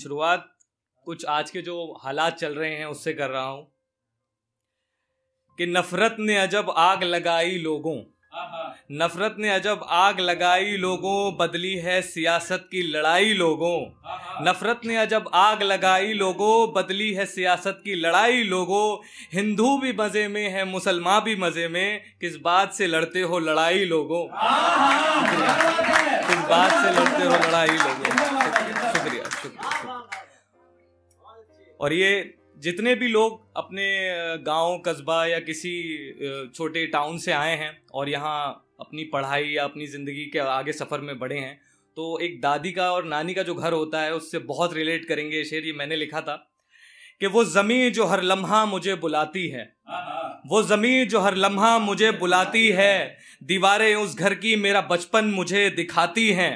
शुरुआत कुछ आज के जो हालात चल रहे हैं उससे कर रहा हूं कि नफरत ने अजब आग लगाई लोगों नफरत ने अजब आग लगाई लोगों बदली है सियासत की लड़ाई लोगों नफरत ने अजब आग लगाई लोगों बदली है सियासत की लड़ाई लोगों हिंदू भी मज़े में है मुसलमान भी मज़े में किस बात से लड़ते हो लड़ाई लोगों किस बात से लड़ते हो लड़ाई लोगों और ये जितने भी लोग अपने गांव कस्बा या किसी छोटे टाउन से आए हैं और यहाँ अपनी पढ़ाई या अपनी ज़िंदगी के आगे सफ़र में बढ़े हैं तो एक दादी का और नानी का जो घर होता है उससे बहुत रिलेट करेंगे शेर ये मैंने लिखा था कि वो ज़मीन जो हर लम्हा मुझे बुलाती है वो ज़मीन जो हर लम्हा मुझे बुलाती है दीवारें उस घर की मेरा बचपन मुझे दिखाती हैं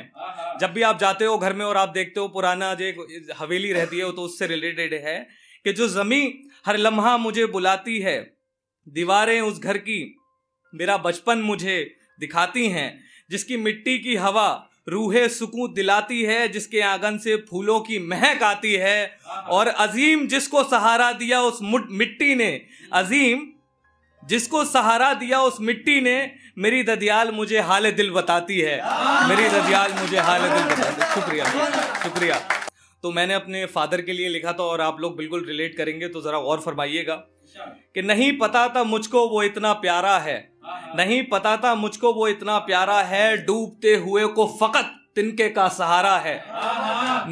जब भी आप जाते हो घर में और आप देखते हो पुराना जो हवेली रहती है तो उससे रिलेटेड है कि जो जमी हर लम्हा मुझे बुलाती है दीवारें उस घर की मेरा बचपन मुझे दिखाती हैं जिसकी मिट्टी की हवा रूहे सुकून दिलाती है जिसके आंगन से फूलों की महक आती है हाँ। और अजीम जिसको सहारा दिया उस मिट्टी ने अजीम जिसको सहारा दिया उस मिट्टी ने मेरी ददियाल मुझे हाल दिल बताती है मेरी ददियाल मुझे हाल दिल बताती है शुक्रिया शुक्रिया तो मैंने अपने फादर के लिए लिखा था और आप लोग बिल्कुल रिलेट करेंगे तो ज़रा और फरमाइएगा कि नहीं पता था मुझको वो इतना प्यारा है नहीं पता था मुझको वो इतना प्यारा है डूबते हुए को फ़कत तिनके का सहारा है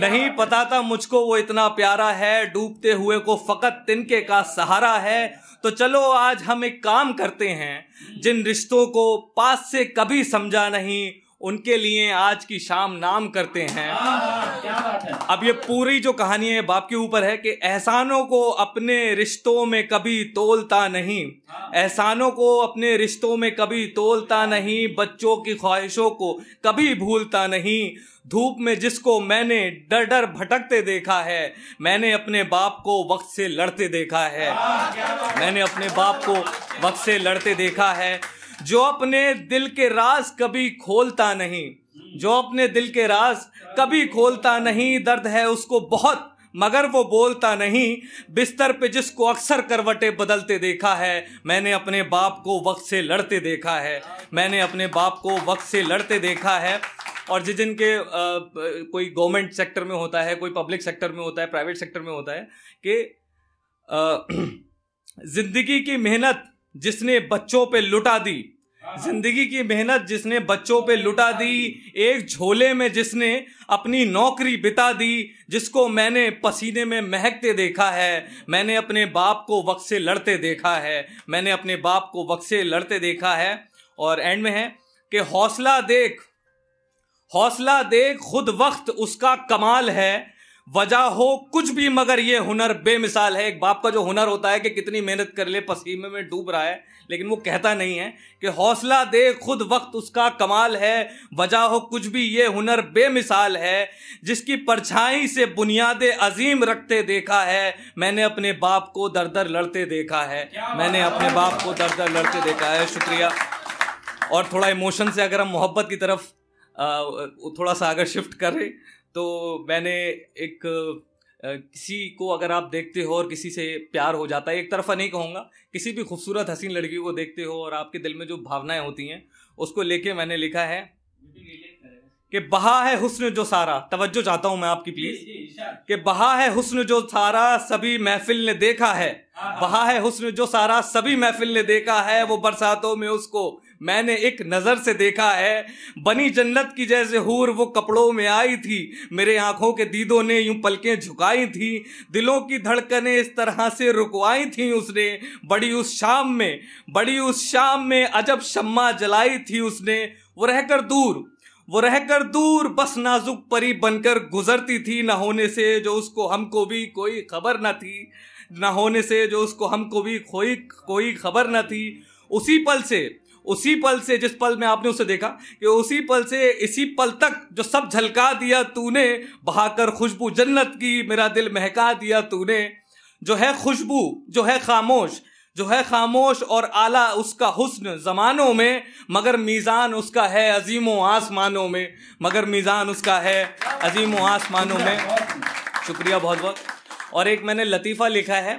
नहीं पता था मुझको वो इतना प्यारा है डूबते हुए को फ़कत तिनके का सहारा है तो चलो आज हम एक काम करते हैं जिन रिश्तों को पास से कभी समझा नहीं उनके लिए आज की शाम नाम करते हैं हाँ, हाँ, अब ये पूरी जो कहानी है बाप के ऊपर है कि एहसानों को अपने रिश्तों में कभी तोलता नहीं हाँ। एहसानों को अपने रिश्तों में कभी तोलता नहीं बच्चों की ख्वाहिशों को कभी भूलता नहीं धूप में जिसको मैंने डर डर भटकते देखा है मैंने अपने बाप को वक्त से लड़ते देखा है मैंने अपने बाप को वक्त से लड़ते देखा है जो अपने दिल के राज कभी खोलता नहीं जो अपने दिल के राज कभी खोलता नहीं दर्द है उसको बहुत मगर वो बोलता नहीं बिस्तर पे जिसको अक्सर करवटे बदलते देखा है मैंने अपने बाप को वक्त से लड़ते देखा है मैंने अपने बाप को वक्त से लड़ते देखा है और जिस जिनके कोई गवर्नमेंट सेक्टर में होता है कोई पब्लिक सेक्टर में होता है प्राइवेट सेक्टर में होता है कि ज़िंदगी की मेहनत जिसने बच्चों पे लुटा दी जिंदगी की मेहनत जिसने बच्चों पे लुटा दी एक झोले में जिसने अपनी नौकरी बिता दी जिसको मैंने पसीने में महकते देखा है मैंने अपने बाप को वक्त से लड़ते देखा है मैंने अपने बाप को वक्त से लड़ते देखा है और एंड में है कि हौसला देख हौसला देख खुद वक्त उसका कमाल है वजह हो कुछ भी मगर ये हुनर बेमिसाल है एक बाप का जो हुनर होता है कि कितनी मेहनत कर ले पसीने में डूब रहा है लेकिन वो कहता नहीं है कि हौसला दे खुद वक्त उसका कमाल है वजह हो कुछ भी ये हुनर बेमिसाल है जिसकी परछाई से बुनियाद अजीम रखते देखा है मैंने अपने बाप को दर दर लड़ते देखा है मैंने अपने बाप को दर दर लड़ते देखा है शुक्रिया और थोड़ा इमोशन से अगर हम मोहब्बत की तरफ थोड़ा सा अगर शिफ्ट करें तो मैंने एक किसी को अगर आप देखते हो और किसी से प्यार हो जाता है एक तरफा नहीं कहूँगा किसी भी खूबसूरत हसीन लड़की को देखते हो और आपके दिल में जो भावनाएं होती हैं उसको लेके मैंने लिखा है कि बहा है हुस्न जो सारा तवज्जो चाहता हूँ मैं आपकी प्लीज कि बहा है हुस्न जो सारा सभी महफिल ने देखा है हाँ, हाँ। बहा है हुस्न जो सारा सभी महफिल ने देखा है वो बरसातों में उसको मैंने एक नज़र से देखा है बनी जन्नत की जैसे हूर वो कपड़ों में आई थी मेरे आंखों के दीदों ने यूं पलकें झुकाई थी दिलों की धड़कने इस तरह से रुकवाई थी उसने बड़ी उस शाम में बड़ी उस शाम में अजब शम्मा जलाई थी उसने वो रहकर दूर वो रहकर दूर बस नाजुक परी बनकर गुजरती थी न होने से जो उसको हमको भी कोई खबर न थी न होने से जो उसको हमको भी कोई कोई खबर न थी उसी पल से उसी पल से जिस पल में आपने उसे देखा कि उसी पल से इसी पल तक जो सब झलका दिया तूने बहाकर खुशबू जन्नत की मेरा दिल महका दिया तूने जो है खुशबू जो है खामोश जो है खामोश और आला उसका हुस्न जमानों में मगर मीज़ान उसका है अजीम आसमानों में मगर मीज़ान उसका है अजीम आसमानों में शुक्रिया बहुत बहुत और एक मैंने लतीफ़ा लिखा है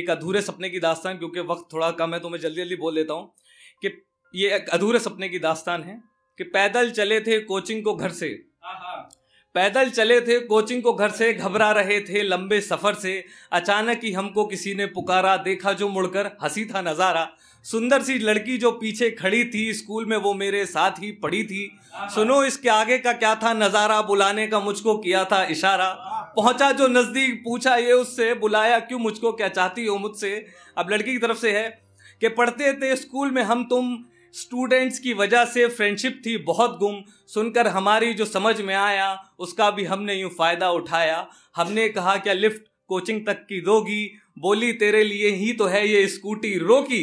एक अधूरे सपने की दास्तान क्योंकि वक्त थोड़ा कम है तो मैं जल्दी जल्दी बोल लेता हूँ कि ये एक अधूरे सपने की दास्तान है कि पैदल चले थे कोचिंग को घर से हाँ, हाँ। पैदल चले थे कोचिंग को घर से घबरा रहे थे लंबे सफर से अचानक ही हमको किसी ने पुकारा देखा जो मुड़कर हंसी था नज़ारा सुंदर सी लड़की जो पीछे खड़ी थी स्कूल में वो मेरे साथ ही पढ़ी थी हाँ, सुनो इसके आगे का क्या था नज़ारा बुलाने का मुझको किया था इशारा पहुंचा जो नज़दीक पूछा ये उससे बुलाया क्यों मुझको क्या चाहती हो मुझसे अब लड़की की तरफ से है कि पढ़ते थे स्कूल में हम तुम स्टूडेंट्स की वजह से फ्रेंडशिप थी बहुत गुम सुनकर हमारी जो समझ में आया उसका भी हमने यूँ फ़ायदा उठाया हमने कहा क्या लिफ्ट कोचिंग तक की दोगी बोली तेरे लिए ही तो है ये स्कूटी रोकी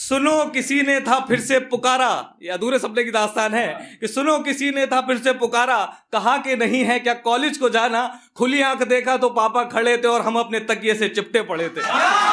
सुनो किसी ने था फिर से पुकारा ये अधूरे सपने की दास्तान है कि सुनो किसी ने था फिर से पुकारा कहा कि नहीं है क्या कॉलेज को जाना खुली आंख देखा तो पापा खड़े थे और हम अपने तकिए से चिपटे पड़े थे